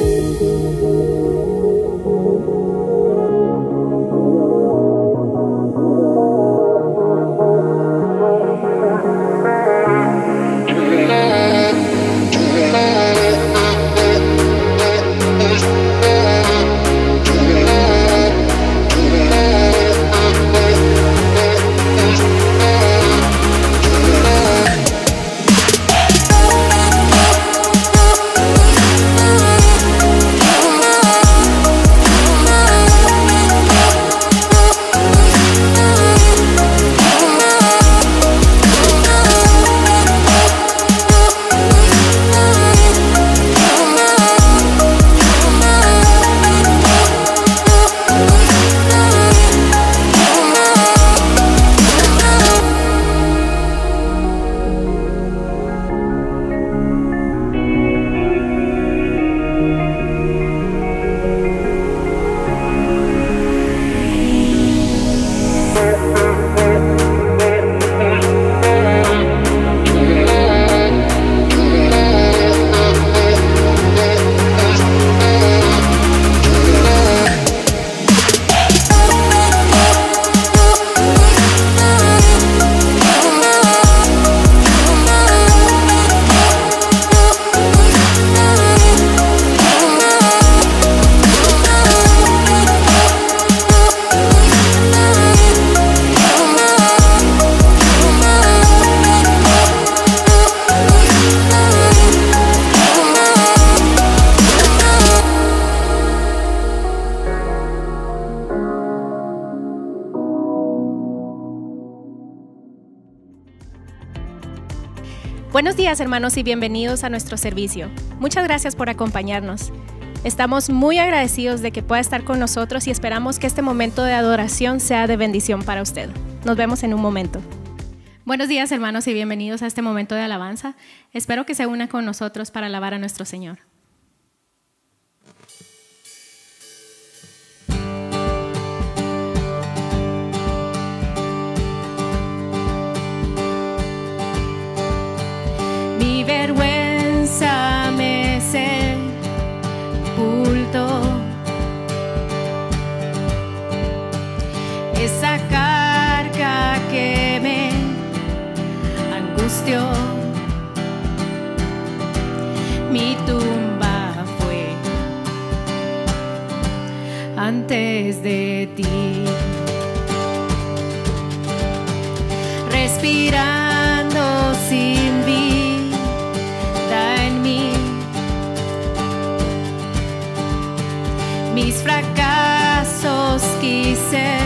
Thank you. días hermanos y bienvenidos a nuestro servicio. Muchas gracias por acompañarnos. Estamos muy agradecidos de que pueda estar con nosotros y esperamos que este momento de adoración sea de bendición para usted. Nos vemos en un momento. Buenos días hermanos y bienvenidos a este momento de alabanza. Espero que se una con nosotros para alabar a nuestro Señor. vergüenza me culto Esa carga que me angustió, mi tumba fue antes de ti. Respirar. He said.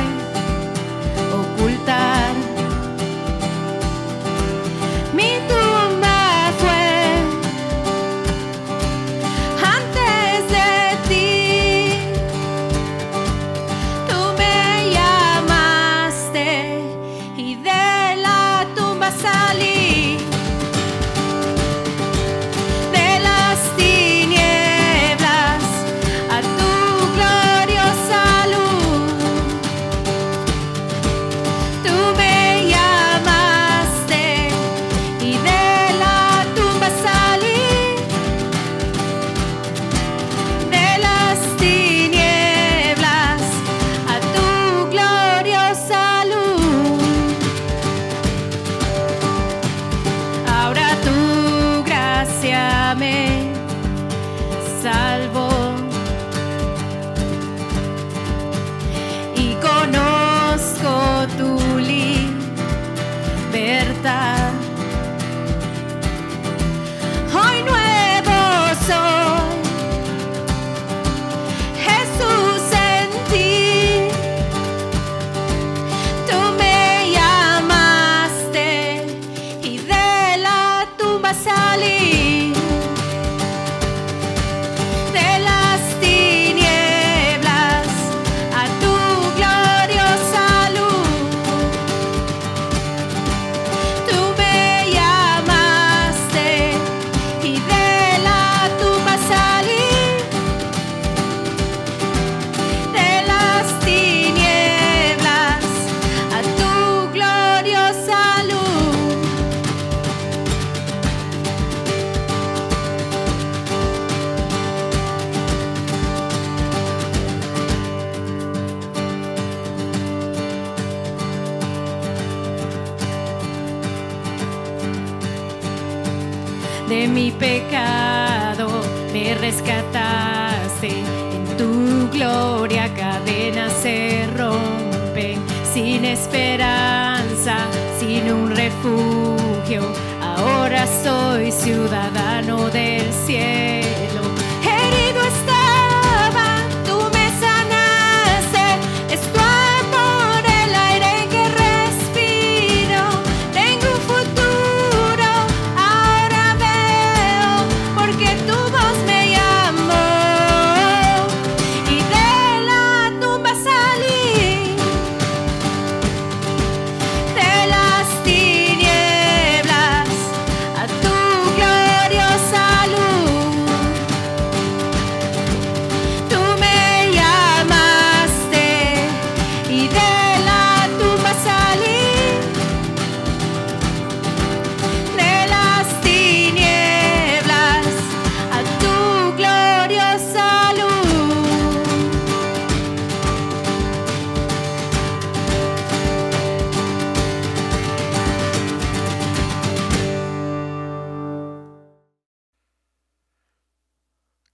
de mi pecado me rescataste. En tu gloria cadenas se rompen, sin esperanza, sin un refugio. Ahora soy ciudadano del cielo.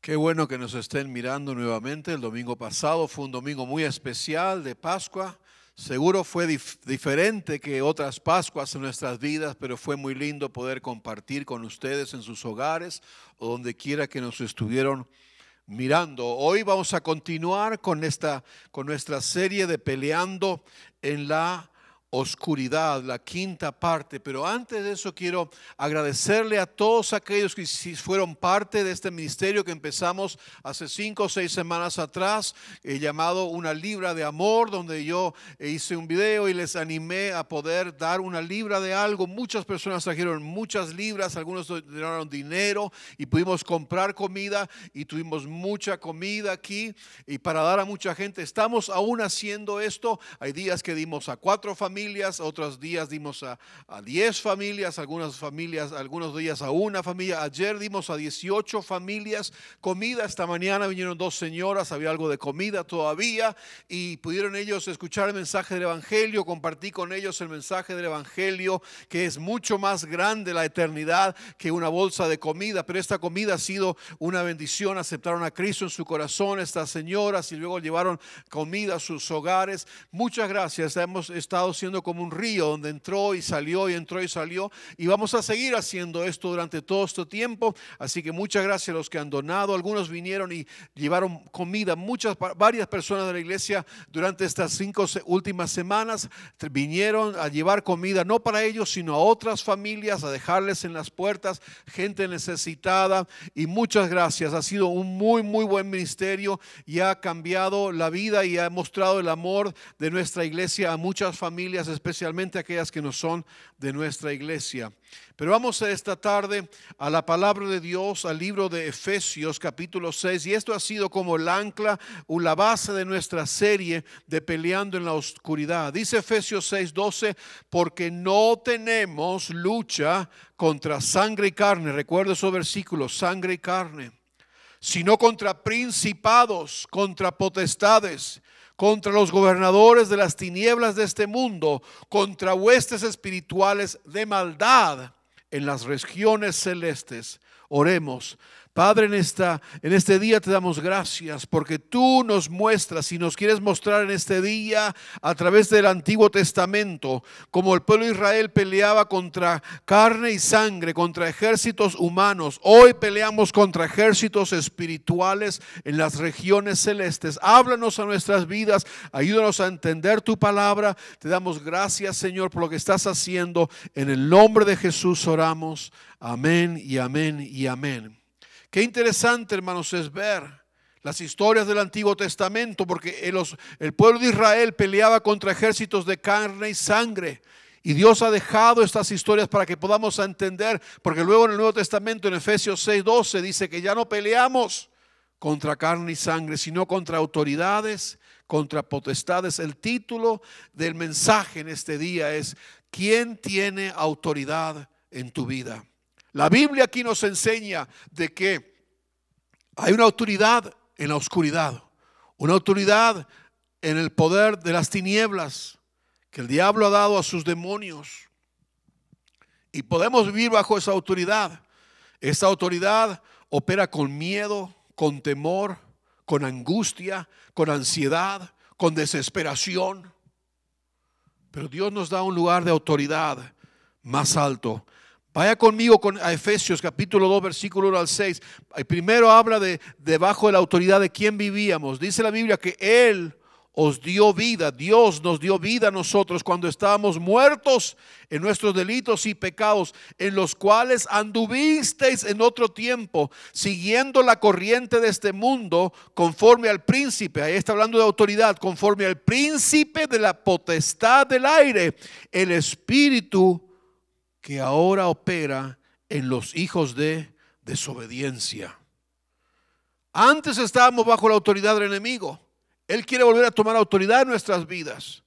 Qué bueno que nos estén mirando nuevamente. El domingo pasado fue un domingo muy especial de Pascua. Seguro fue diferente que otras Pascuas en nuestras vidas, pero fue muy lindo poder compartir con ustedes en sus hogares o donde quiera que nos estuvieron mirando. Hoy vamos a continuar con, esta, con nuestra serie de peleando en la oscuridad, la quinta parte. Pero antes de eso quiero agradecerle a todos aquellos que fueron parte de este ministerio que empezamos hace cinco o seis semanas atrás, eh, llamado Una Libra de Amor, donde yo hice un video y les animé a poder dar una libra de algo. Muchas personas trajeron muchas libras, algunos donaron dinero y pudimos comprar comida y tuvimos mucha comida aquí y para dar a mucha gente. Estamos aún haciendo esto. Hay días que dimos a cuatro familias otros días dimos a, 10 familias, algunas familias, algunos días a una familia. Ayer dimos a 18 familias comida. Esta mañana vinieron dos señoras, había algo de comida todavía y pudieron ellos escuchar el mensaje del Evangelio. Compartí con ellos el mensaje del Evangelio, que es mucho más grande la eternidad que una bolsa de comida, pero esta comida ha sido una bendición. Aceptaron a Cristo en su corazón estas señoras y luego llevaron comida a sus hogares. Muchas gracias. Hemos estado siendo como un río donde entró y salió y entró y salió. Y vamos a seguir haciendo esto durante todo este tiempo. Así que muchas gracias a los que han donado. Algunos vinieron y llevaron comida. Muchas, varias personas de la iglesia durante estas cinco últimas semanas vinieron a llevar comida, no para ellos, sino a otras familias, a dejarles en las puertas gente necesitada. Y muchas gracias. Ha sido un muy, muy buen ministerio y ha cambiado la vida y ha mostrado el amor de nuestra iglesia a muchas familias especialmente aquellas que no son de nuestra iglesia. Pero vamos a esta tarde a la palabra de Dios, al libro de Efesios capítulo 6, y esto ha sido como el ancla o la base de nuestra serie de peleando en la oscuridad. Dice Efesios 6, 12, porque no tenemos lucha contra sangre y carne, recuerda esos versículos, sangre y carne sino contra principados, contra potestades contra los gobernadores de las tinieblas de este mundo, contra huestes espirituales de maldad en las regiones celestes. Oremos, Padre, en, este día te damos gracias porque tú nos muestras y nos quieres mostrar en este día a través del Antiguo Testamento como el pueblo de Israel peleaba contra carne y sangre, contra ejércitos humanos. Hoy peleamos contra ejércitos espirituales en las regiones celestes. Háblanos a nuestras vidas, ayúdanos a entender tu palabra. Te damos gracias, Señor, por lo que estás haciendo. En el nombre de Jesús oramos. Amén y amén y amén. Qué interesante, hermanos, es ver las historias del Antiguo Testamento, porque el, pueblo de Israel peleaba contra ejércitos de carne y sangre. Y Dios ha dejado estas historias para que podamos entender, porque luego en el Nuevo Testamento, en Efesios 6:12, dice que ya no peleamos contra carne y sangre, sino contra autoridades, contra potestades. El título del mensaje en este día es, ¿quién tiene autoridad en tu vida? La Biblia aquí nos enseña de que hay una autoridad en la oscuridad, una autoridad en el poder de las tinieblas que el diablo ha dado a sus demonios. Y podemos vivir bajo esa autoridad. Esta autoridad opera con miedo, con temor, con angustia, con ansiedad, con desesperación. Pero Dios nos da un lugar de autoridad más alto Vaya conmigo con, a Efesios capítulo 2, versículo 1 al 6. Primero habla de debajo de la autoridad de quién vivíamos. Dice la Biblia que Él os dio vida, Dios nos dio vida a nosotros cuando estábamos muertos en nuestros delitos y pecados, en los cuales anduvisteis en otro tiempo, siguiendo la corriente de este mundo, conforme al príncipe, ahí está hablando de autoridad, conforme al príncipe de la potestad del aire, el espíritu que ahora opera en los hijos de desobediencia. Antes estábamos bajo la autoridad del enemigo. Él quiere volver a tomar autoridad en nuestras vidas.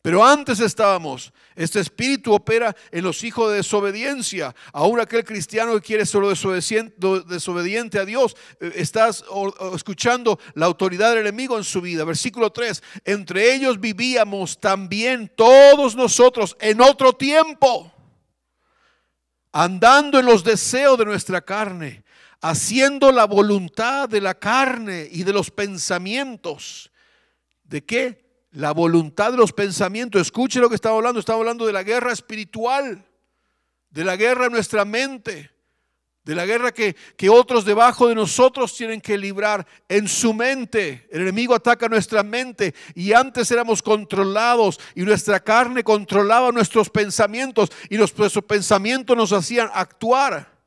Pero antes estábamos, este espíritu opera en los hijos de desobediencia. Aún aquel cristiano que quiere ser desobediente a Dios, eh, estás escuchando la autoridad del enemigo en su vida. Versículo 3, entre ellos vivíamos también todos nosotros en otro tiempo andando en los deseos de nuestra carne, haciendo la voluntad de la carne y de los pensamientos. ¿De qué? La voluntad de los pensamientos. Escuche lo que estaba hablando. Estaba hablando de la guerra espiritual, de la guerra en nuestra mente de la guerra que, que, otros debajo de nosotros tienen que librar en su mente. El enemigo ataca nuestra mente y antes éramos controlados y nuestra carne controlaba nuestros pensamientos y nuestros pensamientos nos hacían actuar.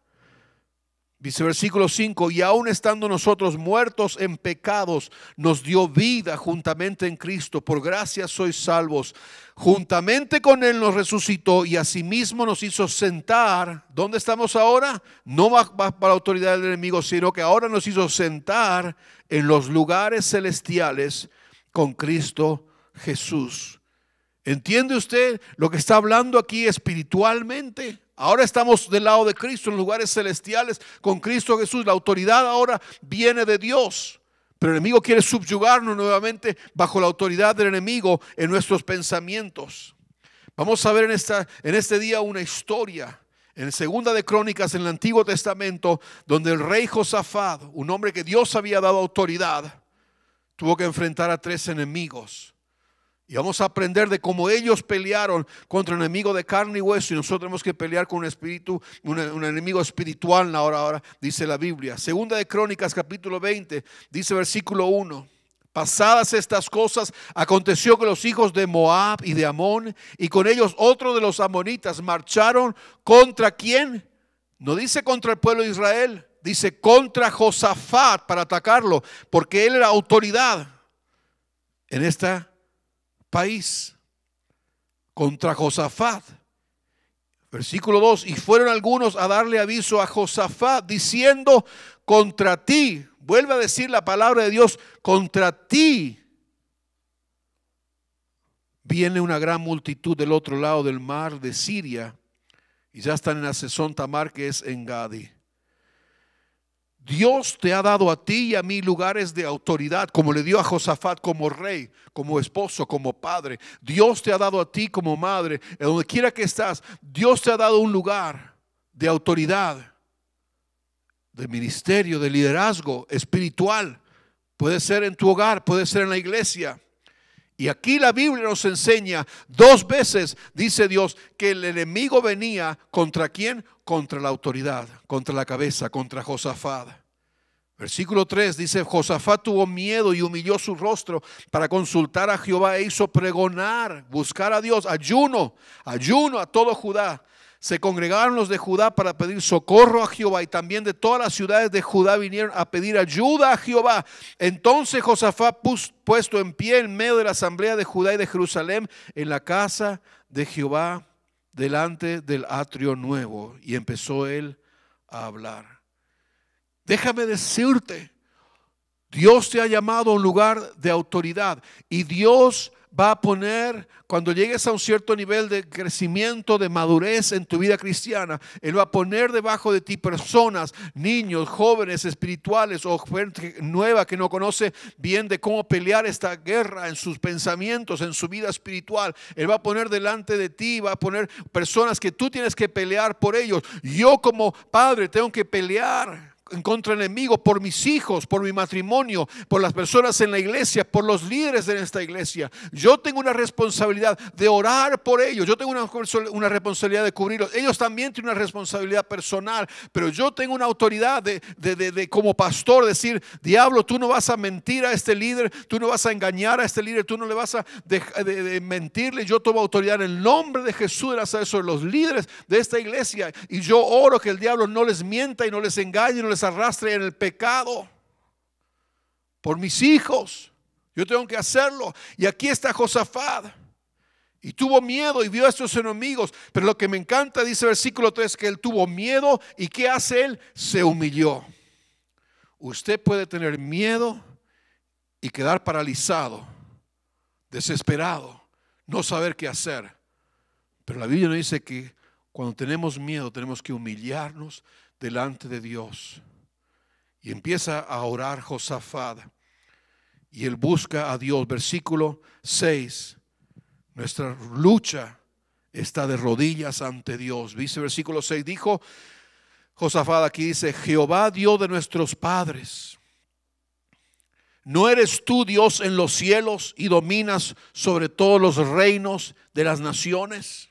Dice versículo 5, y aún estando nosotros muertos en pecados, nos dio vida juntamente en Cristo, por gracia sois salvos. Juntamente con Él nos resucitó y asimismo nos hizo sentar. ¿Dónde estamos ahora? No bajo la autoridad del enemigo, sino que ahora nos hizo sentar en los lugares celestiales con Cristo Jesús. ¿Entiende usted lo que está hablando aquí espiritualmente? Ahora estamos del lado de Cristo, en lugares celestiales, con Cristo Jesús. La autoridad ahora viene de Dios. Pero el enemigo quiere subyugarnos nuevamente bajo la autoridad del enemigo en nuestros pensamientos. Vamos a ver en, esta, en este día una historia. En segunda de Crónicas, en el Antiguo Testamento, donde el rey Josafat, un hombre que Dios había dado autoridad, tuvo que enfrentar a tres enemigos. Y vamos a aprender de cómo ellos pelearon contra un enemigo de carne y hueso. Y nosotros tenemos que pelear con un espíritu, un, enemigo espiritual ahora, ahora, dice la Biblia. Segunda de Crónicas, capítulo 20, dice versículo 1. Pasadas estas cosas, aconteció que los hijos de Moab y de Amón, y con ellos otro de los amonitas, marcharon contra quién? No dice contra el pueblo de Israel, dice contra Josafat para atacarlo, porque él era autoridad en esta país contra Josafat. Versículo 2, y fueron algunos a darle aviso a Josafat diciendo, contra ti, vuelve a decir la palabra de Dios, contra ti viene una gran multitud del otro lado del mar de Siria, y ya están en Asesón Tamar, que es en Gadi. Dios te ha dado a ti y a mí lugares de autoridad, como le dio a Josafat como rey, como esposo, como padre. Dios te ha dado a ti como madre, en donde quiera que estás, Dios te ha dado un lugar de autoridad, de ministerio, de liderazgo espiritual. Puede ser en tu hogar, puede ser en la iglesia. Y aquí la Biblia nos enseña dos veces, dice Dios, que el enemigo venía contra quién? Contra la autoridad, contra la cabeza, contra Josafat. Versículo 3 dice, Josafat tuvo miedo y humilló su rostro para consultar a Jehová e hizo pregonar, buscar a Dios, ayuno, ayuno a todo Judá se congregaron los de Judá para pedir socorro a Jehová y también de todas las ciudades de Judá vinieron a pedir ayuda a Jehová. Entonces Josafat pus, puesto en pie en medio de la asamblea de Judá y de Jerusalén en la casa de Jehová delante del atrio nuevo y empezó él a hablar. Déjame decirte, Dios te ha llamado a un lugar de autoridad y Dios va a poner, cuando llegues a un cierto nivel de crecimiento, de madurez en tu vida cristiana, Él va a poner debajo de ti personas, niños, jóvenes, espirituales o gente nueva que no conoce bien de cómo pelear esta guerra en sus pensamientos, en su vida espiritual. Él va a poner delante de ti, va a poner personas que tú tienes que pelear por ellos. Yo como padre tengo que pelear en contra enemigo, por mis hijos, por mi matrimonio, por las personas en la iglesia, por los líderes de esta iglesia. Yo tengo una responsabilidad de orar por ellos, yo tengo una, responsabilidad de cubrirlos. Ellos también tienen una responsabilidad personal, pero yo tengo una autoridad de, como pastor decir, diablo, tú no vas a mentir a este líder, tú no vas a engañar a este líder, tú no le vas a mentirle. Yo tomo autoridad en el nombre de Jesús de eso sobre los líderes de esta iglesia y yo oro que el diablo no les mienta y no les engañe, no les arrastre en el pecado, por mis hijos. Yo tengo que hacerlo. Y aquí está Josafat. Y tuvo miedo y vio a estos enemigos. Pero lo que me encanta, dice el versículo 3, que él tuvo miedo. ¿Y qué hace él? Se humilló. Usted puede tener miedo y quedar paralizado, desesperado, no saber qué hacer. Pero la Biblia nos dice que cuando tenemos miedo tenemos que humillarnos delante de Dios y empieza a orar Josafat. Y él busca a Dios. Versículo 6. Nuestra lucha está de rodillas ante Dios. Dice versículo 6. Dijo Josafat aquí, dice, Jehová Dios de nuestros padres. ¿No eres tú Dios en los cielos y dominas sobre todos los reinos de las naciones?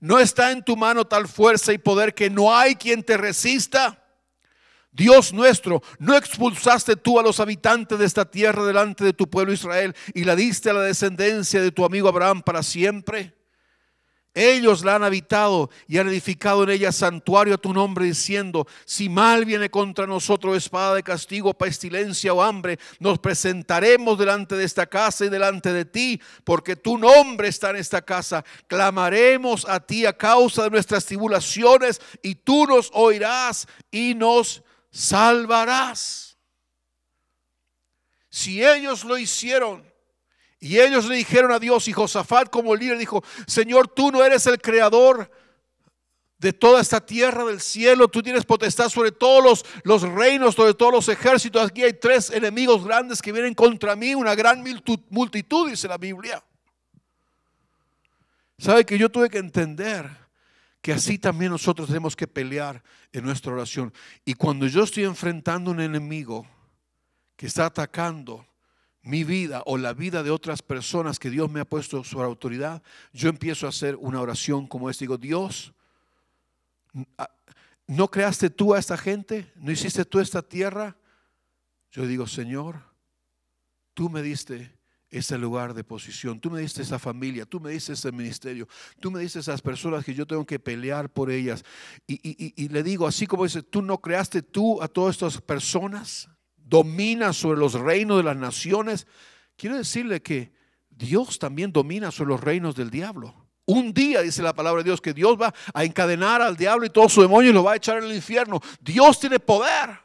¿No está en tu mano tal fuerza y poder que no hay quien te resista? Dios nuestro, no expulsaste tú a los habitantes de esta tierra delante de tu pueblo Israel y la diste a la descendencia de tu amigo Abraham para siempre. Ellos la han habitado y han edificado en ella santuario a tu nombre, diciendo, si mal viene contra nosotros espada de castigo, pestilencia o hambre, nos presentaremos delante de esta casa y delante de ti, porque tu nombre está en esta casa. Clamaremos a ti a causa de nuestras tribulaciones y tú nos oirás y nos salvarás. Si ellos lo hicieron y ellos le dijeron a Dios y Josafat como líder dijo, Señor, tú no eres el creador de toda esta tierra del cielo, tú tienes potestad sobre todos los, los reinos, sobre todos los ejércitos. Aquí hay tres enemigos grandes que vienen contra mí, una gran multitud, dice la Biblia. ¿Sabe que yo tuve que entender? que así también nosotros tenemos que pelear en nuestra oración. Y cuando yo estoy enfrentando un enemigo que está atacando mi vida o la vida de otras personas que Dios me ha puesto sobre autoridad, yo empiezo a hacer una oración como esta. Digo, Dios, ¿no creaste tú a esta gente? ¿No hiciste tú esta tierra? Yo digo, Señor, tú me diste ese lugar de posición, tú me diste esa familia, tú me diste ese ministerio, tú me diste esas personas que yo tengo que pelear por ellas. Y, le digo, así como dice, tú no creaste tú a todas estas personas, dominas sobre los reinos de las naciones. Quiero decirle que Dios también domina sobre los reinos del diablo. Un día, dice la palabra de Dios, que Dios va a encadenar al diablo y todo su demonio y lo va a echar en el infierno. Dios tiene poder.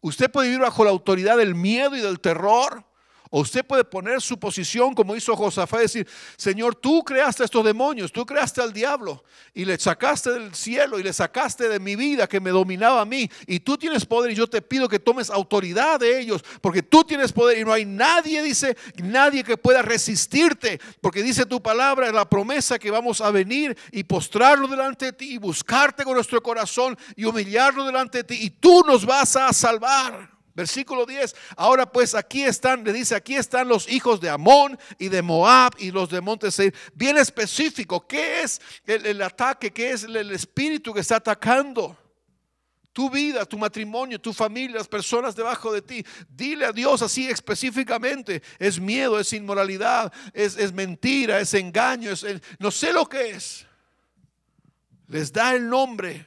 Usted puede vivir bajo la autoridad del miedo y del terror. O usted puede poner su posición como hizo Josafá y decir, Señor, tú creaste a estos demonios, tú creaste al diablo y le sacaste del cielo y le sacaste de mi vida que me dominaba a mí y tú tienes poder y yo te pido que tomes autoridad de ellos porque tú tienes poder y no hay nadie, dice, nadie que pueda resistirte porque dice tu palabra, la promesa que vamos a venir y postrarlo delante de ti y buscarte con nuestro corazón y humillarlo delante de ti y tú nos vas a salvar. Versículo 10. Ahora pues aquí están, le dice, aquí están los hijos de Amón y de Moab y los de Monte Seir. Bien específico, ¿qué es el, ataque? ¿Qué es el, espíritu que está atacando? Tu vida, tu matrimonio, tu familia, las personas debajo de ti. Dile a Dios así específicamente. Es miedo, es inmoralidad, es, es mentira, es engaño, es, no sé lo que es. Les da el nombre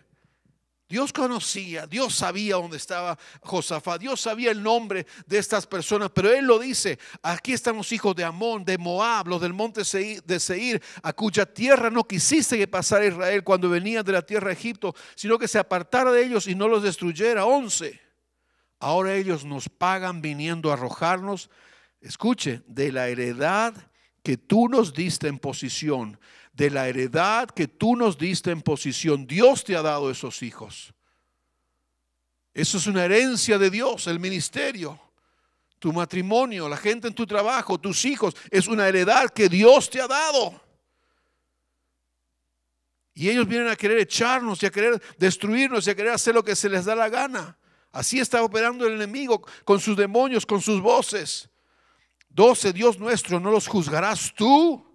Dios conocía, Dios sabía dónde estaba Josafá, Dios sabía el nombre de estas personas, pero Él lo dice, aquí están los hijos de Amón, de Moab, los del monte de Seir, a cuya tierra no quisiste que pasara Israel cuando venía de la tierra de Egipto, sino que se apartara de ellos y no los destruyera. Once, ahora ellos nos pagan viniendo a arrojarnos, escuche, de la heredad que tú nos diste en posición de la heredad que tú nos diste en posición. Dios te ha dado esos hijos. Eso es una herencia de Dios, el ministerio, tu matrimonio, la gente en tu trabajo, tus hijos. Es una heredad que Dios te ha dado. Y ellos vienen a querer echarnos y a querer destruirnos y a querer hacer lo que se les da la gana. Así está operando el enemigo con sus demonios, con sus voces. 12. Dios nuestro, ¿no los juzgarás tú?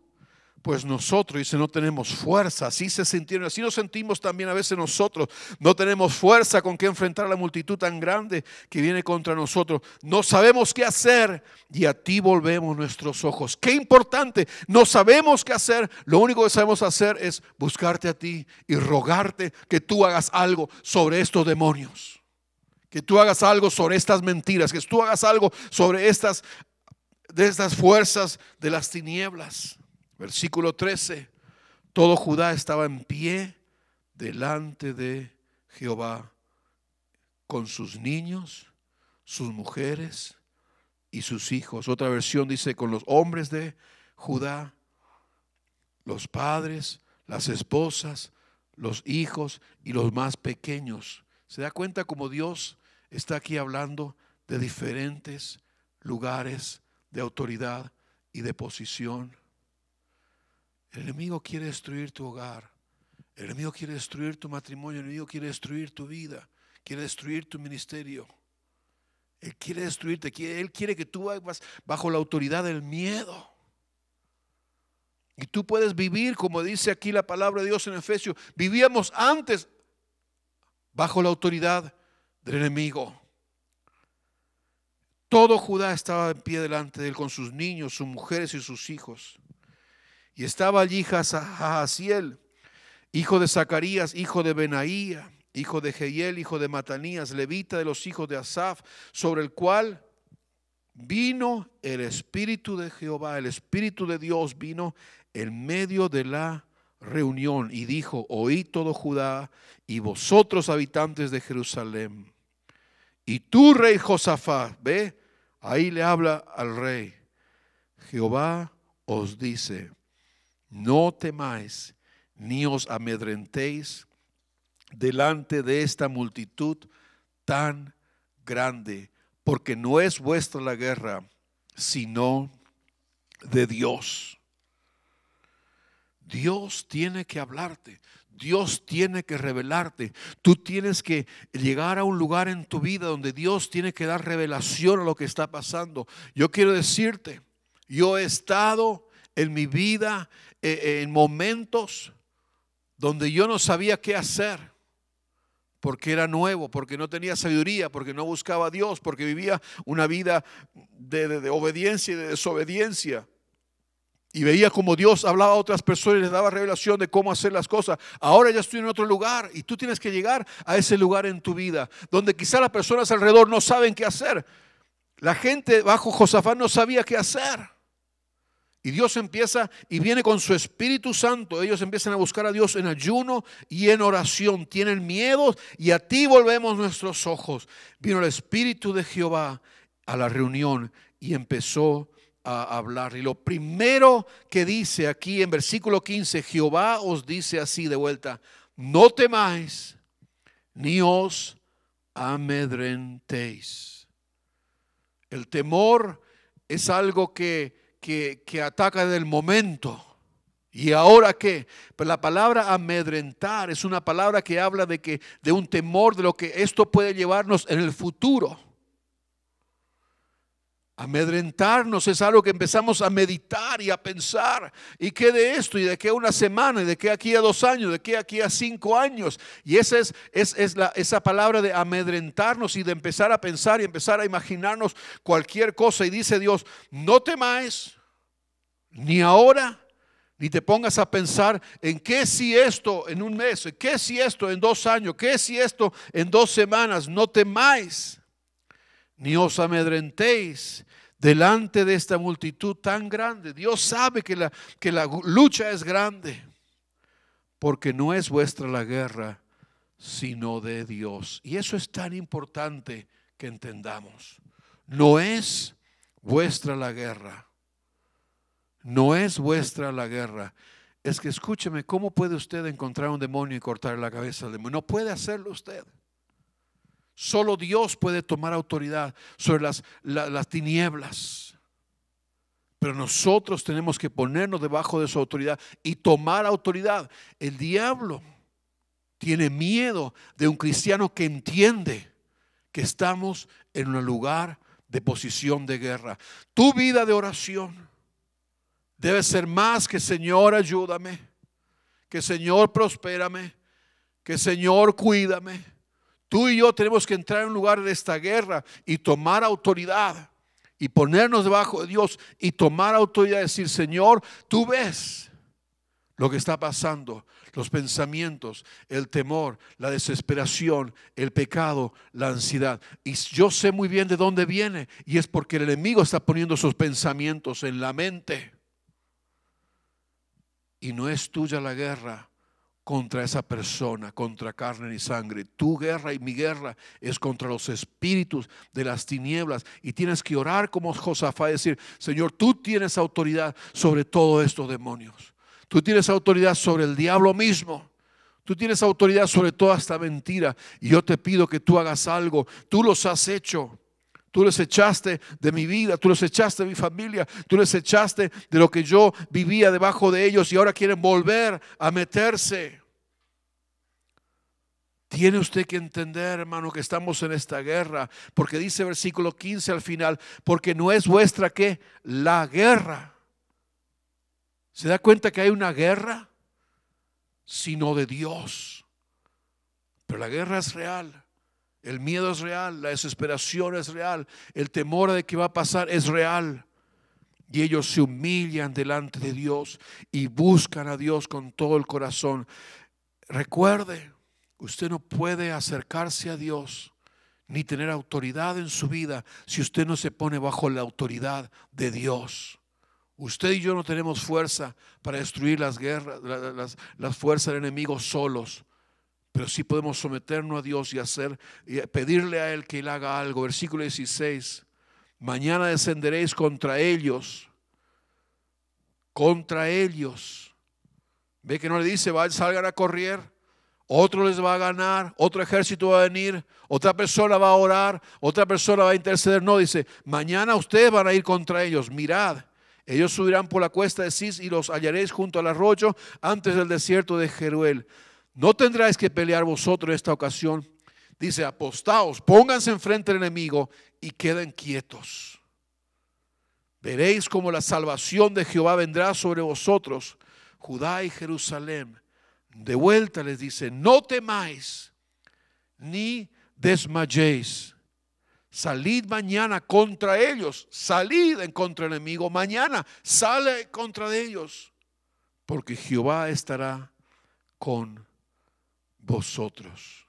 pues nosotros, dice, no tenemos fuerza. Así se sintieron, así nos sentimos también a veces nosotros. No tenemos fuerza con que enfrentar a la multitud tan grande que viene contra nosotros. No sabemos qué hacer y a ti volvemos nuestros ojos. Qué importante, no sabemos qué hacer. Lo único que sabemos hacer es buscarte a ti y rogarte que tú hagas algo sobre estos demonios. Que tú hagas algo sobre estas mentiras, que tú hagas algo sobre estas de estas fuerzas de las tinieblas. Versículo 13. Todo Judá estaba en pie delante de Jehová con sus niños, sus mujeres y sus hijos. Otra versión dice con los hombres de Judá, los padres, las esposas, los hijos y los más pequeños. ¿Se da cuenta como Dios está aquí hablando de diferentes lugares de autoridad y de posición? El enemigo quiere destruir tu hogar. El enemigo quiere destruir tu matrimonio. El enemigo quiere destruir tu vida. Quiere destruir tu ministerio. Él quiere destruirte. Él quiere que tú vayas bajo la autoridad del miedo. Y tú puedes vivir, como dice aquí la palabra de Dios en Efesios, vivíamos antes bajo la autoridad del enemigo. Todo Judá estaba en pie delante de él con sus niños, sus mujeres y sus hijos. Y estaba allí Jaziel, hijo de Zacarías, hijo de Benaía, hijo de Jehiel, hijo de Matanías, levita de los hijos de Asaf, sobre el cual vino el Espíritu de Jehová, el Espíritu de Dios vino en medio de la reunión y dijo, oí todo Judá y vosotros habitantes de Jerusalén. Y tú, rey Josafá, ve, ahí le habla al rey, Jehová os dice, no temáis ni os amedrentéis delante de esta multitud tan grande, porque no es vuestra la guerra, sino de Dios. Dios tiene que hablarte, Dios tiene que revelarte. Tú tienes que llegar a un lugar en tu vida donde Dios tiene que dar revelación a lo que está pasando. Yo quiero decirte, yo he estado en mi vida eh, eh, en momentos donde yo no sabía qué hacer, porque era nuevo, porque no tenía sabiduría, porque no buscaba a Dios, porque vivía una vida de, obediencia y de desobediencia. Y veía como Dios hablaba a otras personas y les daba revelación de cómo hacer las cosas. Ahora ya estoy en otro lugar y tú tienes que llegar a ese lugar en tu vida, donde quizá las personas alrededor no saben qué hacer. La gente bajo Josafat no sabía qué hacer. Y Dios empieza y viene con su Espíritu Santo. Ellos empiezan a buscar a Dios en ayuno y en oración. Tienen miedos y a ti volvemos nuestros ojos. Vino el Espíritu de Jehová a la reunión y empezó a hablar. Y lo primero que dice aquí en versículo 15, Jehová os dice así de vuelta, no temáis ni os amedrentéis. El temor es algo que que, ataca del momento. ¿Y ahora qué? Pues la palabra amedrentar es una palabra que habla de, que, de un temor, de lo que esto puede llevarnos en el futuro. Amedrentarnos es algo que empezamos a meditar y a pensar. ¿Y qué de esto? ¿Y de qué una semana? ¿Y de qué aquí a dos años? ¿De qué aquí a cinco años? Y esa es, la, esa palabra de amedrentarnos y de empezar a pensar y empezar a imaginarnos cualquier cosa. Y dice Dios, no temáis ni ahora, ni te pongas a pensar en qué si esto en un mes, qué si esto en dos años, qué si esto en dos semanas. No temáis, ni os amedrentéis delante de esta multitud tan grande. Dios sabe que que la lucha es grande, porque no es vuestra la guerra, sino de Dios. Y eso es tan importante que entendamos. No es vuestra la guerra, no es vuestra la guerra. Es que escúcheme, ¿cómo puede usted encontrar un demonio y cortar la cabeza al demonio? No puede hacerlo usted. Solo Dios puede tomar autoridad sobre las, las tinieblas. Pero nosotros tenemos que ponernos debajo de su autoridad y tomar autoridad. El diablo tiene miedo de un cristiano que entiende que estamos en un lugar de posición de guerra. Tu vida de oración Debe ser más que Señor ayúdame, que Señor prospérame, que Señor cuídame. Tú y yo tenemos que entrar en un lugar de esta guerra y tomar autoridad y ponernos debajo de Dios y tomar autoridad y decir, Señor, tú ves lo que está pasando, los pensamientos, el temor, la desesperación, el pecado, la ansiedad. Y yo sé muy bien de dónde viene y es porque el enemigo está poniendo sus pensamientos en la mente. Y no es tuya la guerra contra esa persona, contra carne ni sangre. Tu guerra y mi guerra es contra los espíritus de las tinieblas. Y tienes que orar como Josafá decir, Señor, tú tienes autoridad sobre todos estos demonios. Tú tienes autoridad sobre el diablo mismo. Tú tienes autoridad sobre toda esta mentira. Y yo te pido que tú hagas algo. Tú los has hecho tú les echaste de mi vida, tú les echaste de mi familia, tú les echaste de lo que yo vivía debajo de ellos y ahora quieren volver a meterse. Tiene usted que entender, hermano, que estamos en esta guerra, porque dice versículo 15 al final, porque no es vuestra que la guerra. ¿Se da cuenta que hay una guerra? Sino de Dios. Pero la guerra es real. El miedo es real, la desesperación es real, el temor de que va a pasar es real. Y ellos se humillan delante de Dios y buscan a Dios con todo el corazón. Recuerde, usted no puede acercarse a Dios ni tener autoridad en su vida si usted no se pone bajo la autoridad de Dios. Usted y yo no tenemos fuerza para destruir las guerras, las, fuerzas del enemigo solos pero sí podemos someternos a Dios y hacer, y pedirle a Él que Él haga algo. Versículo 16, mañana descenderéis contra ellos, contra ellos. Ve que no le dice, salgan a correr, otro les va a ganar, otro ejército va a venir, otra persona va a orar, otra persona va a interceder. No, dice, mañana ustedes van a ir contra ellos, mirad. Ellos subirán por la cuesta de Cis y los hallaréis junto al arroyo antes del desierto de Jeruel no tendráis que pelear vosotros esta ocasión. Dice, apostaos, pónganse enfrente del enemigo y queden quietos. Veréis cómo la salvación de Jehová vendrá sobre vosotros, Judá y Jerusalén. De vuelta les dice, no temáis ni desmayéis. Salid mañana contra ellos, salid en contra del enemigo, mañana sale contra de ellos, porque Jehová estará con vosotros.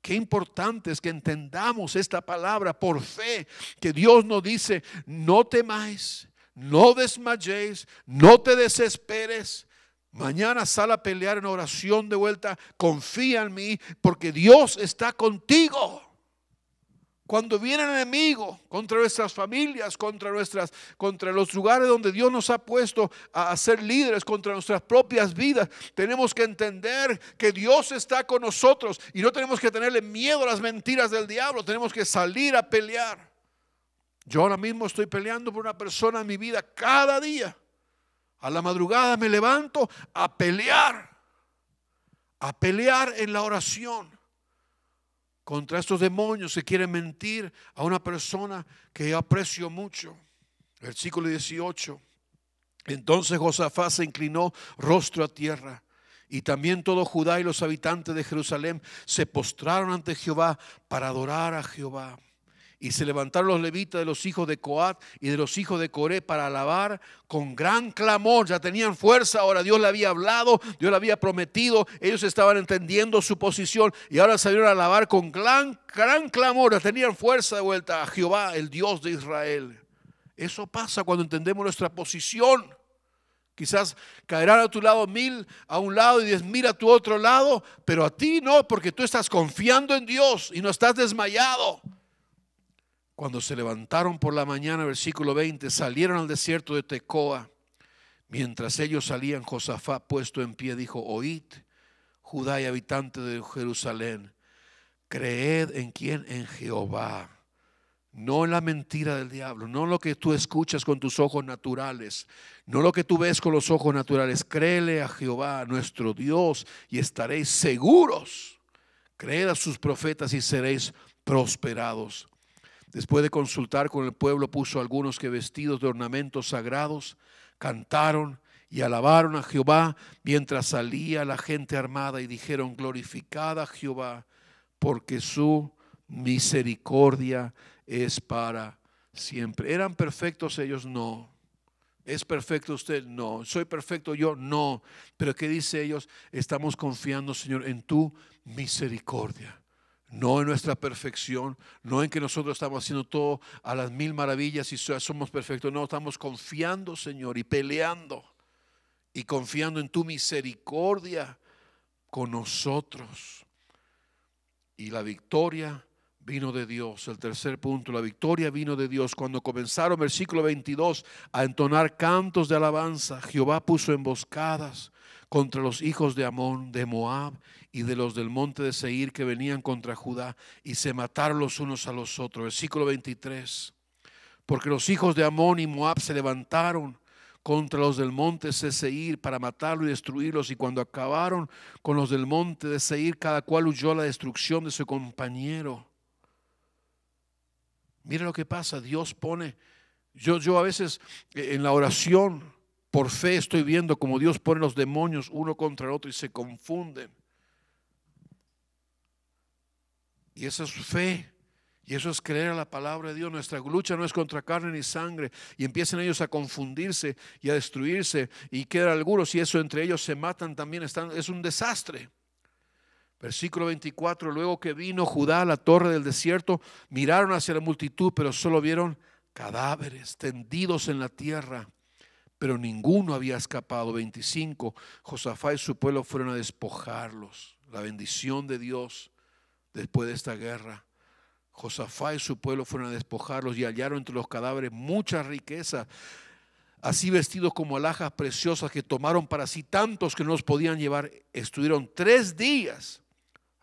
Qué importante es que entendamos esta palabra por fe, que Dios nos dice, no temáis, no desmayéis, no te desesperes. Mañana sal a pelear en oración de vuelta, confía en mí, porque Dios está contigo. Cuando viene el enemigo contra nuestras familias, contra nuestras, contra los lugares donde Dios nos ha puesto a, ser líderes, contra nuestras propias vidas, tenemos que entender que Dios está con nosotros y no tenemos que tenerle miedo a las mentiras del diablo, tenemos que salir a pelear. Yo ahora mismo estoy peleando por una persona en mi vida cada día. A la madrugada me levanto a pelear, a pelear en la oración contra estos demonios que quieren mentir a una persona que yo aprecio mucho. Versículo 18. Entonces Josafá se inclinó rostro a tierra. Y también todo Judá y los habitantes de Jerusalén se postraron ante Jehová para adorar a Jehová. Y se levantaron los levitas de los hijos de Coat y de los hijos de Coré para alabar con gran clamor. Ya tenían fuerza, ahora Dios le había hablado, Dios le había prometido, ellos estaban entendiendo su posición y ahora salieron a alabar con gran, gran clamor. Ya tenían fuerza de vuelta a Jehová, el Dios de Israel. Eso pasa cuando entendemos nuestra posición. Quizás caerán a tu lado mil a un lado y diez mil a tu otro lado, pero a ti no, porque tú estás confiando en Dios y no estás desmayado. Cuando se levantaron por la mañana, versículo 20, salieron al desierto de Tecoa. Mientras ellos salían, Josafá puesto en pie, dijo, oíd, Judá y habitantes de Jerusalén, creed en quién, en Jehová. No en la mentira del diablo, no lo que tú escuchas con tus ojos naturales, no lo que tú ves con los ojos naturales. Créele a Jehová, nuestro Dios, y estaréis seguros. Creed a sus profetas y seréis prosperados. Después de consultar con el pueblo, puso algunos que vestidos de ornamentos sagrados cantaron y alabaron a Jehová mientras salía la gente armada y dijeron, glorificada Jehová, porque su misericordia es para siempre. ¿Eran perfectos ellos? No. ¿Es perfecto usted? No. ¿Soy perfecto yo? No. Pero ¿qué dice ellos? Estamos confiando, Señor, en tu misericordia no en nuestra perfección, no en que nosotros estamos haciendo todo a las mil maravillas y somos perfectos, no, estamos confiando, Señor, y peleando y confiando en tu misericordia con nosotros. Y la victoria vino de Dios. El tercer punto, la victoria vino de Dios. Cuando comenzaron, versículo 22, a entonar cantos de alabanza, Jehová puso emboscadas contra los hijos de Amón, de Moab y de los del monte de Seir que venían contra Judá y se mataron los unos a los otros. Versículo 23. Porque los hijos de Amón y Moab se levantaron contra los del monte de Seir para matarlos y destruirlos. Y cuando acabaron con los del monte de Seir, cada cual huyó a la destrucción de su compañero. Mira lo que pasa, Dios pone. Yo, yo a veces eh, en la oración por fe estoy viendo como Dios pone los demonios uno contra el otro y se confunden. Y eso es fe. Y eso es creer a la palabra de Dios. Nuestra lucha no es contra carne ni sangre. Y empiezan ellos a confundirse y a destruirse. Y quedan algunos. Y eso entre ellos se matan también. es un desastre. Versículo 24, luego que vino Judá a la torre del desierto, miraron hacia la multitud, pero solo vieron cadáveres tendidos en la tierra, pero ninguno había escapado. 25, Josafá y su pueblo fueron a despojarlos. La bendición de Dios después de esta guerra. Josafá y su pueblo fueron a despojarlos y hallaron entre los cadáveres mucha riqueza, así vestidos como alhajas preciosas que tomaron para sí tantos que no los podían llevar. Estuvieron tres días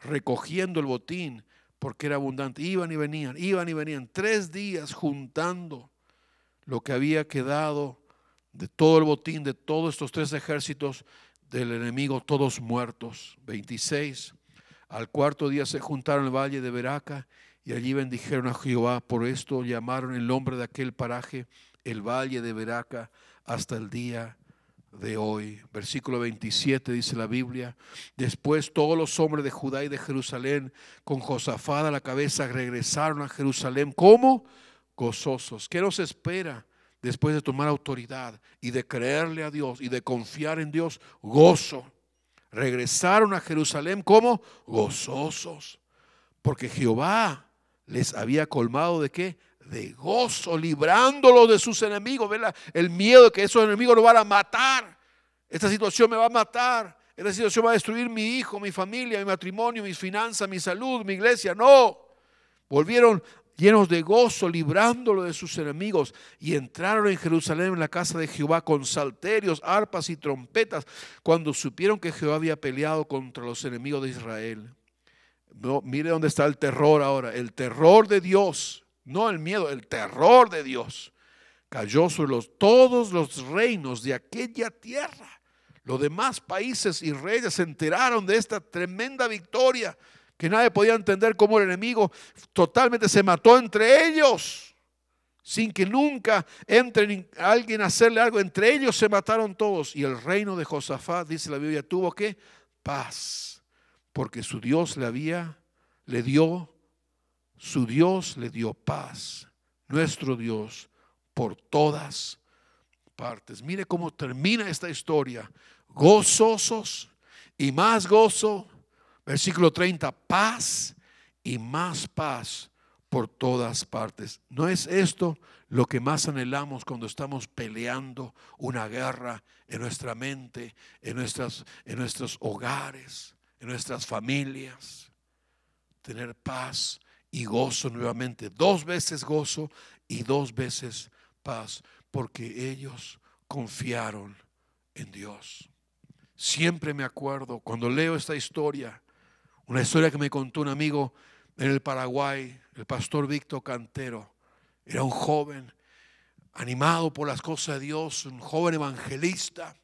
recogiendo el botín porque era abundante. Iban y venían, iban y venían. Tres días juntando lo que había quedado de todo el botín, de todos estos tres ejércitos del enemigo, todos muertos. 26. Al cuarto día se juntaron el valle de Beraca y allí bendijeron a Jehová. Por esto llamaron el nombre de aquel paraje el valle de Beraca hasta el día de hoy. Versículo 27 dice la Biblia, después todos los hombres de Judá y de Jerusalén, con Josafat a la cabeza, regresaron a Jerusalén como gozosos. ¿Qué nos espera después de tomar autoridad y de creerle a Dios y de confiar en Dios? Gozo. Regresaron a Jerusalén como gozosos, porque Jehová les había colmado de qué? de gozo, librándolo de sus enemigos. ¿verdad? El miedo de que esos enemigos lo van a matar. Esta situación me va a matar. Esta situación va a destruir mi hijo, mi familia, mi matrimonio, mis finanzas, mi salud, mi iglesia. No. Volvieron llenos de gozo, librándolo de sus enemigos. Y entraron en Jerusalén en la casa de Jehová con salterios, arpas y trompetas, cuando supieron que Jehová había peleado contra los enemigos de Israel. No, mire dónde está el terror ahora, el terror de Dios no el miedo, el terror de Dios cayó sobre todos los reinos de aquella tierra. Los demás países y reyes se enteraron de esta tremenda victoria que nadie podía entender cómo el enemigo totalmente se mató entre ellos, sin que nunca entre alguien a hacerle algo. Entre ellos se mataron todos. Y el reino de Josafat, dice la Biblia, tuvo que paz, porque su Dios le había, le dio su Dios le dio paz, nuestro Dios, por todas partes. Mire cómo termina esta historia. Gozosos y más gozo. Versículo 30, paz y más paz por todas partes. ¿No es esto lo que más anhelamos cuando estamos peleando una guerra en nuestra mente, en, nuestras, en nuestros hogares, en nuestras familias? Tener paz y gozo nuevamente. Dos veces gozo y dos veces paz, porque ellos confiaron en Dios. Siempre me acuerdo, cuando leo esta historia, una historia que me contó un amigo en el Paraguay, el pastor Víctor Cantero, era un joven animado por las cosas de Dios, un joven evangelista,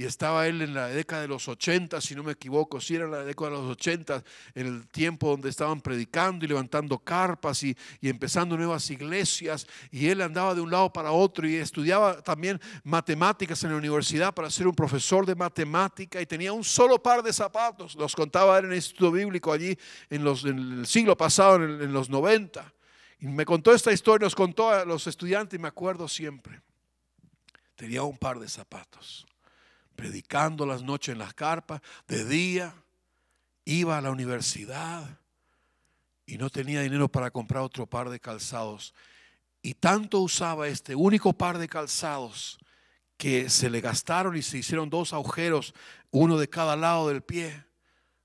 y estaba él en la década de los 80, si no me equivoco, si era la década de los 80, en el tiempo donde estaban predicando y levantando carpas y, empezando nuevas iglesias, y él andaba de un lado para otro y estudiaba también matemáticas en la universidad para ser un profesor de matemática y tenía un solo par de zapatos, los contaba él en el Instituto Bíblico allí en, los, el siglo pasado, en, los 90. Y me contó esta historia, nos contó a los estudiantes y me acuerdo siempre. Tenía un par de zapatos predicando las noches en las carpas, de día, iba a la universidad y no tenía dinero para comprar otro par de calzados. Y tanto usaba este único par de calzados que se le gastaron y se hicieron dos agujeros, uno de cada lado del pie.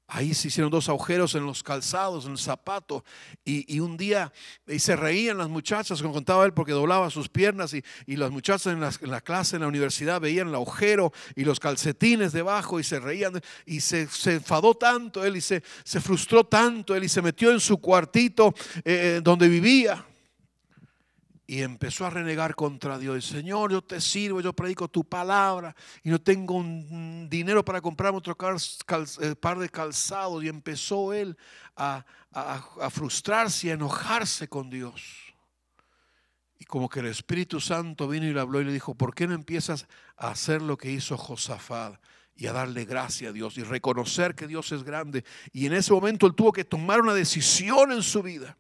Ahí se hicieron dos agujeros en los calzados, en el zapato. Y, un día y se reían las muchachas, como contaba él, porque doblaba sus piernas. Y, las muchachas en la, clase, en la universidad, veían el agujero y los calcetines debajo y se reían. Y se, enfadó tanto él y se, se, frustró tanto él y se metió en su cuartito eh, eh, donde vivía. Y empezó a renegar contra Dios. Señor, yo te sirvo, yo predico tu palabra y no tengo dinero para comprarme otro eh, par de calzados. Y empezó él a, a frustrarse y a enojarse con Dios. Y como que el Espíritu Santo vino y le habló y le dijo, ¿por qué no empiezas a hacer lo que hizo Josafat? y a darle gracia a Dios y reconocer que Dios es grande. Y en ese momento él tuvo que tomar una decisión en su vida.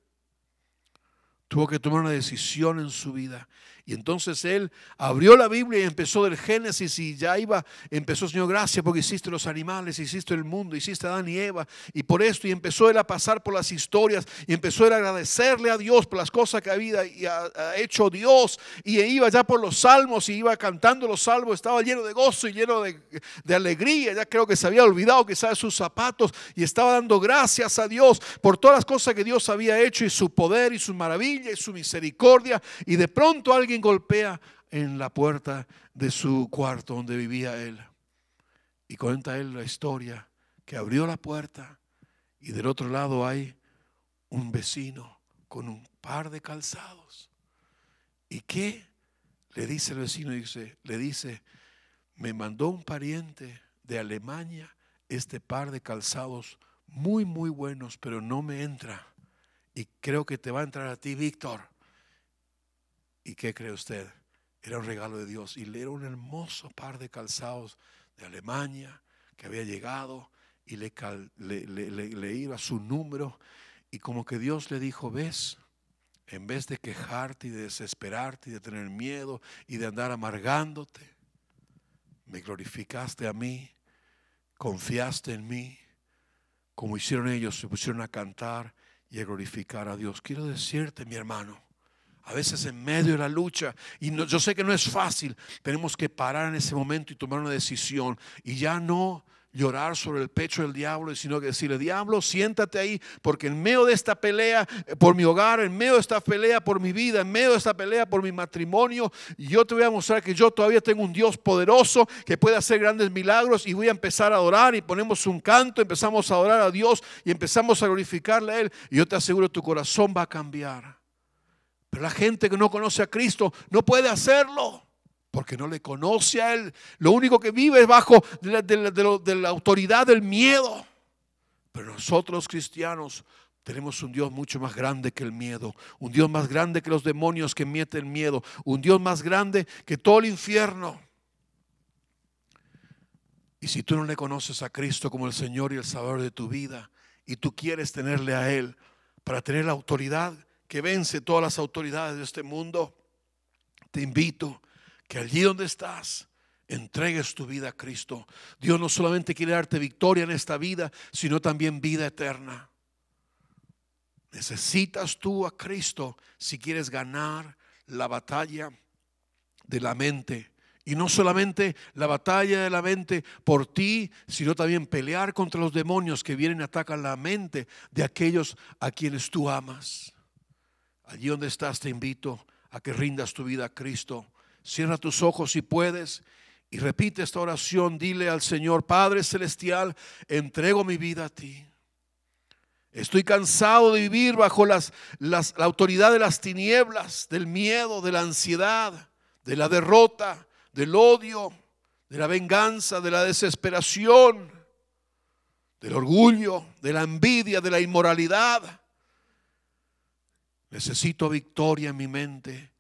Tuvo que tomar una decisión en su vida y entonces él abrió la Biblia y empezó del Génesis y ya iba, empezó, Señor, gracias porque hiciste los animales, hiciste el mundo, hiciste a Adán y Eva. Y por esto, y empezó él a pasar por las historias y empezó él a agradecerle a Dios por las cosas que había y ha, hecho Dios. Y e iba ya por los salmos y iba cantando los salmos, estaba lleno de gozo y lleno de, alegría. Ya creo que se había olvidado quizás de sus zapatos y estaba dando gracias a Dios por todas las cosas que Dios había hecho y su poder y su maravilla y su misericordia. Y de pronto alguien golpea en la puerta de su cuarto donde vivía él. Y cuenta él la historia que abrió la puerta y del otro lado hay un vecino con un par de calzados. ¿Y qué? Le dice el vecino, dice, le dice, me mandó un pariente de Alemania este par de calzados muy, muy buenos, pero no me entra. Y creo que te va a entrar a ti, Víctor. ¿Y qué cree usted? Era un regalo de Dios. Y le era un hermoso par de calzados de Alemania que había llegado y le, le, le, iba su número. Y como que Dios le dijo, ves, en vez de quejarte y de desesperarte y de tener miedo y de andar amargándote, me glorificaste a mí, confiaste en mí, como hicieron ellos, se pusieron a cantar y a glorificar a Dios. Quiero decirte, mi hermano, a veces en medio de la lucha. Y yo sé que no es fácil. Tenemos que parar en ese momento y tomar una decisión. Y ya no llorar sobre el pecho del diablo, sino que decirle, diablo, siéntate ahí, porque en medio de esta pelea eh, por mi hogar, en medio de esta pelea por mi vida, en medio de esta pelea por mi matrimonio, yo te voy a mostrar que yo todavía tengo un Dios poderoso que puede hacer grandes milagros y voy a empezar a adorar y ponemos un canto, empezamos a adorar a Dios y empezamos a glorificarle a Él y yo te aseguro tu corazón va a cambiar. Pero la gente que no conoce a Cristo no puede hacerlo porque no le conoce a Él. Lo único que vive es bajo de la, autoridad del miedo. Pero nosotros cristianos tenemos un Dios mucho más grande que el miedo, un Dios más grande que los demonios que mienten el miedo, un Dios más grande que todo el infierno. Y si tú no le conoces a Cristo como el Señor y el Salvador de tu vida, y tú quieres tenerle a Él para tener la autoridad que vence todas las autoridades de este mundo, te invito que allí donde estás, entregues tu vida a Cristo. Dios no solamente quiere darte victoria en esta vida, sino también vida eterna. Necesitas tú a Cristo si quieres ganar la batalla de la mente. Y no solamente la batalla de la mente por ti, sino también pelear contra los demonios que vienen y atacan la mente de aquellos a quienes tú amas. Allí donde estás te invito a que rindas tu vida a Cristo. Cierra tus ojos si puedes y repite esta oración. Dile al Señor, Padre Celestial, entrego mi vida a ti. Estoy cansado de vivir bajo las, la autoridad de las tinieblas, del miedo, de la ansiedad, de la derrota, del odio, de la venganza, de la desesperación, del orgullo, de la envidia, de la inmoralidad Necesito victoria en mi mente.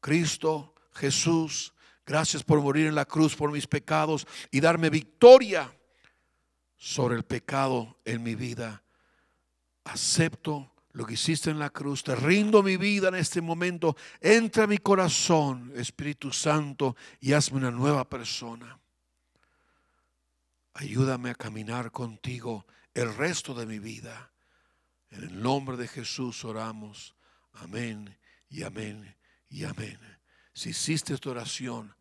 Cristo, Jesús, gracias por morir en la cruz por mis pecados y darme victoria sobre el pecado en mi vida. Acepto lo que hiciste en la cruz, te rindo mi vida en este momento, entra a mi corazón, Espíritu Santo, y hazme una nueva persona. Ayúdame a caminar contigo el resto de mi vida. En el nombre de Jesús oramos. Amén y amén y amén. Si hiciste esta oración,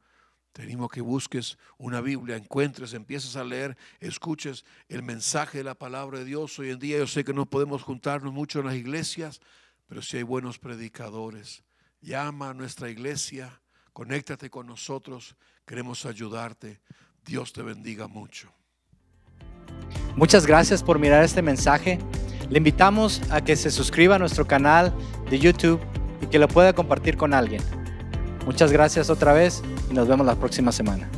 tenemos que busques una Biblia, encuentres, empieces a leer, escuches el mensaje de la palabra de Dios. Hoy en día yo sé que no podemos juntarnos mucho en las iglesias, pero si hay buenos predicadores. Llama a nuestra iglesia, conéctate con nosotros, queremos ayudarte. Dios te bendiga mucho. Muchas gracias por mirar este mensaje. Le invitamos a que se suscriba a nuestro canal de YouTube y que lo pueda compartir con alguien. Muchas gracias otra vez y nos vemos la próxima semana.